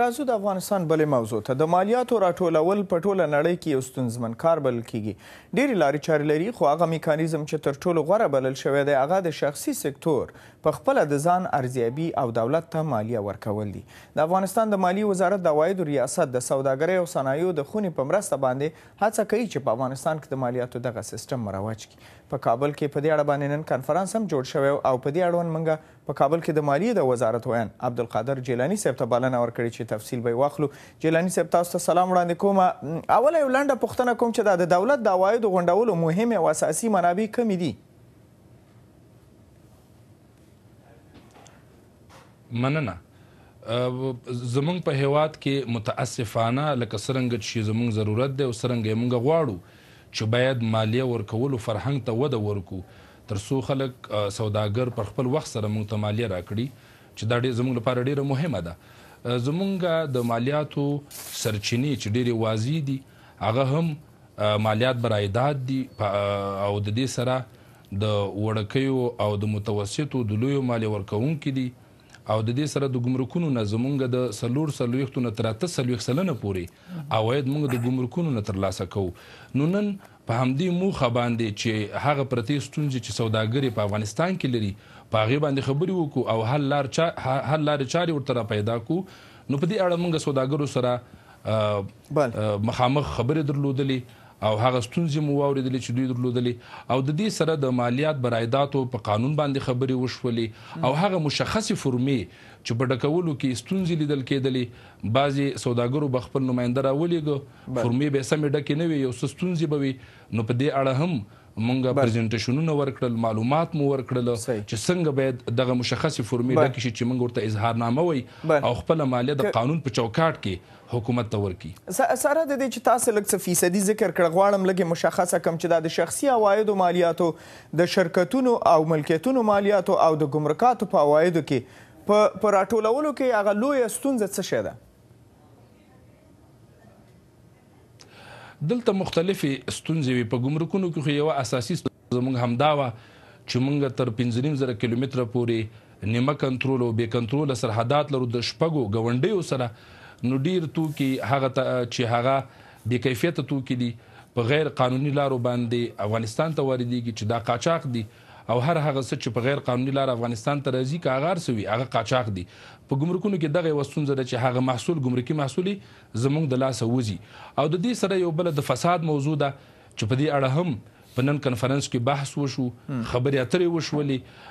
راځو د افغانستان بلې موضوع ته د مالیاتو راټولول په ټوله نړۍ کې یو ستونزمن کار بلل کیږي ډېرې لارې چارې لري خو هغه میکانیزم چې تر ټولو غوره بلل شوی دی هغه د شخصي سکتور په خپله د ځان ارزیابي او دولت ته مالیه ورکول دي د افغانستان د مالیې وزارت د عوایدو ریاست د سوداګرۍ او صنایعو د خونې په مرسته باندې هڅه کوي چې په افغانستان کې د مالیاتو دغه سیستم مروج کړي په کابل کې په دې اړه باندې نن کنفرانس هم جوړ شوی او په دې اړوند موږ په کابل کې د مالیې د وزارت ویان عبدالقادر جیلانی صاحب ته بلنه ورکړې چې تفصیل به یې واخلو جیلانی صاحب تاسو ته سلام وړاندې کوم اوله یو لنډه پوښتنه کوم چې دا د دولت د عوایدو غونډولو مهمې او اساسي منابع کمې دي مننه زمونږ په هیواد کې متاسفانه لکه څرنګه چې زمونږ ضرورت دی او څرنګه یې مونږ غواړو چې باید مالیه ورکولو فرهنګ ته وده ورکو ترڅو خلک سوداګر پر خپل وخت سره موږ ته مالیه راکړي چې دا ډېر زموږ لپاره ډېره مهمه ده زمونږ د مالیاتو سرچینې چې ډېرې واضح دي هغه هم مالیات بر عایدات دي او د دې سره د وړکیو او د متوسطو د لویو مالیه ورکوونکي دي او د دې سره د ګمرکونو نه زمونږ د سلور سلويختو نه تر اته سلويخ سلنه پوري عواید موږ د ګمرکونو نه ترلاسه کوو نو نن په همدې موخه باندې چې هغه پرتی ستونزې چې سوداګری په افغانستان کې لري په هغه باندې خبرې وکړو او حل لار چا حل لار چارې ورته پیدا کو نو په دې اړه موږ سوداګرو سره مخامخ خبرې درلودلې او هغه ستونزې مو واوریدلې چې دوی درلودلې او د دې سره د مالیات برایداتو په قانون باندې خبرې وشولې او هغه مشخصې فرمې چې په ډکولو کې ستونزې لیدل کېدلې بعضي سوداګرو بخپل نمائنده راولېګو فرمې به سمې ډکې نه وي یو ستونزې به وي نو په دې اړه هم مونږه پریزنټیشنونه ورکړل معلومات مو ورکړل چې څنګه باید دغه مشخصې فورمې ډکې شي چې مونږ ورته اظهارنامه وي او خپل مالیه د قانون په چوکاټ کې حکومت ته ورکی سره د دې چې تاسو لږ څه فیصدي ذکر کړ غواړم لږه مشخصه کم چې د شخصي عوایدو مالیاتو د شرکتونو او ملکیتونو مالیاتو او د ګمرکاتو په عوایدو کې په راټولولو کې هغه لوی ستونزه څه شي ده دلته مختلفې ستونزې وي په ګمرکونو کې یو اساسي زمونږ همدا و چې مونږ تر 15000 کیلومتر پورې نیمه کنټرول او بې کنټرول سرحدات لرو د شپږو غونډیو سره نو ډیر توکي هغه چې هغه بې کیفیت توکي دي په غیر قانوني لارو باندې افغانستان ته واردېږي چې دا قاچاق دي او هر هغه څه چې په غیر قانوني لار افغانستان ته راځي که هغه سوي هغه قاچاق دي په ګمرکونو کې دغه وسونځه ده چې هغه محصول ګمرکي محصولي زموږ د لاسه وځي او د دې سره یو بل د فساد موضوع ده چې په دې اړه هم په نن کانفرنس کې بحث وشو خبرې اترې وشولې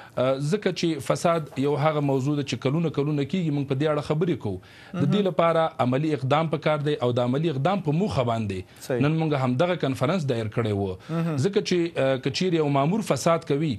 ځکه چې فساد یو هغه موضوع ده چې کلونه کلونه کیږي موږ په دې اړه خبرې کوو د دې لپاره عملی اقدام پکار دی او د عملی اقدام په موخه باندې نن موږ همدغه کانفرنس دایر کړی و ځکه چې کچیر یو مامور فساد کوي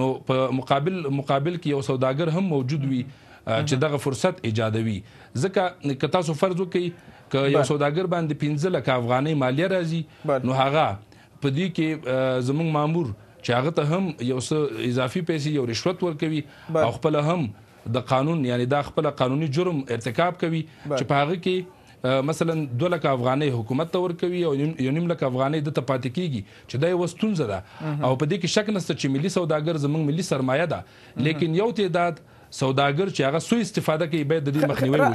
نو په مقابل مقابل کې یو سوداګر هم موجود وي چې دغه فرصت ایجادوي ځکه که تاسو فرض وکړئ که یو سوداګر باندې 15 لک افغانۍ مالیه راځي نو هغه په دې کې زمونږ مامور چې هغه ته هم یو څه اضافي پیسې یو رشوت ورکوي او خپل هم د قانون یعنی دا خپل قانوني جرم ارتکاب کوي چې په هغه کې مثلا 2 لک افغاني حکومت ته ورکوي او یو نیم لک افغاني د تپات کیږي چې دا یو ستونزه ده او په دې کې شک نشته چې ملي سوداګر زمونږ ملي سرمایه ده لیکن یو تعداد سوداګر چې هغه سو استفاده کوي باید د دې مخنیوي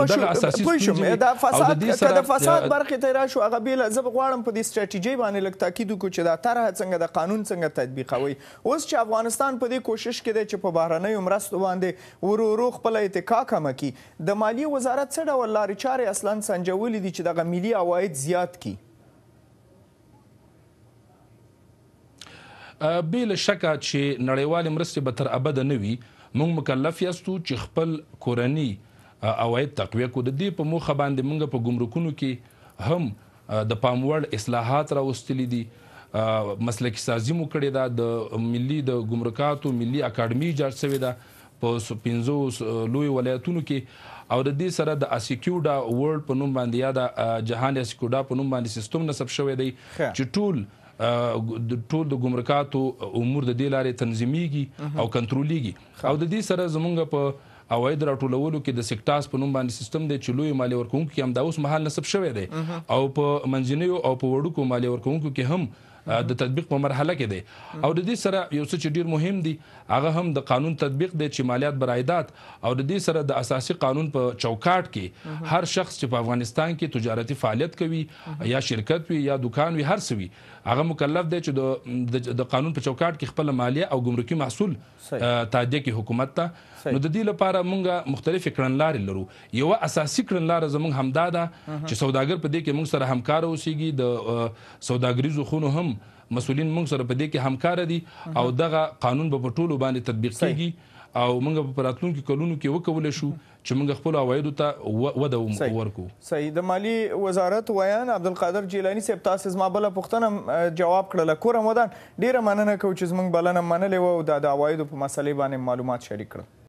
وشي دا اساسي ستونزه دا فساد کده فساد برخه ته راشو هغه بیل زب غواړم په دې ستراتیژي باندې لګ تاکید وکړو چې دا طرح څنګه د قانون څنګه تطبیقوي اوس چې افغانستان په دې کوشش کې دی چې په بهرنۍ مرستو باندې ورو ورو خپل اتکا کم کړي د مالیه وزارت څه ډول لارې چارې اصلا سنجولې دي چې دغه ملي عواید زیات کړي بل شکه چې نړیوال مرستې به تر ابد نه وي موږ مکلف یاستو چې خپل کورنی اوایت تقویه کو د دې په موخه باندې موږ په ګمرکونو کې هم د پاموړ اصلاحات راوستلې دي مسلکي سازي مو کړې ده د ملي د ګمرکاتو ملي اکاډمي جوړ شوې ده په 15 لوی ولایتونو کې او د دې سره د اسیکیوډا ورلد په نوم باندې یا د جهان اسیکیوډا په نوم باندې سیستم نصب شوی دی چې ټول ټول د ګمرکاتو امور د دې لارې تنظیميږي او کنټروليږي او د دې سره زمونږ په عواید راټولولو کې د سکټاس په نوم باندې سیستم دی چې لوی مالی ورکوونکو کې هم دا اوس مهال نصب شوی دی او په منځنیو او په وړوکو مالی ورکوونکو کې هم د تطبیق په مرحله کې دی او د دې سره یو څه چې ډیر مهم دی هغه هم د قانون تطبیق دی چې مالیات بر عایدات او د دې سره د اساسي قانون په چوکاټ کې هر شخص چې په افغانستان کې تجارتي فعالیت کوي یا شرکت وي یا دکان وي هر څه وي هغه مکلف دی چې د قانون په چوکاټ کې خپل مالیه او ګمرکي محصول تادیه کې حکومت ته نو د دې لپاره مونږه مختلف کړنلارې لرو یو اساسي کړنلار زمونږ همدا ده چې سوداګر په دې کې مونږ سره همکار اوسيږي د سوداګریزو خونو هم مسولین موږ سره په دې کې همکار دي او دغه قانون به په ټولو باندې تطبیق کیږي او موږ په راتلونکو کلونو کې وکول شو چې موږ خپل عوایدو ته وده ورکو صحیح د مالی وزارت ویان عبدالقادر جیلانی صاحب تاسو زما بل پوښتنه جواب کړله کورم ودان ډیره مننه کوم چې زموږ بلنه منلې و او د عوایدو په مسلې باندې معلومات شریک کړل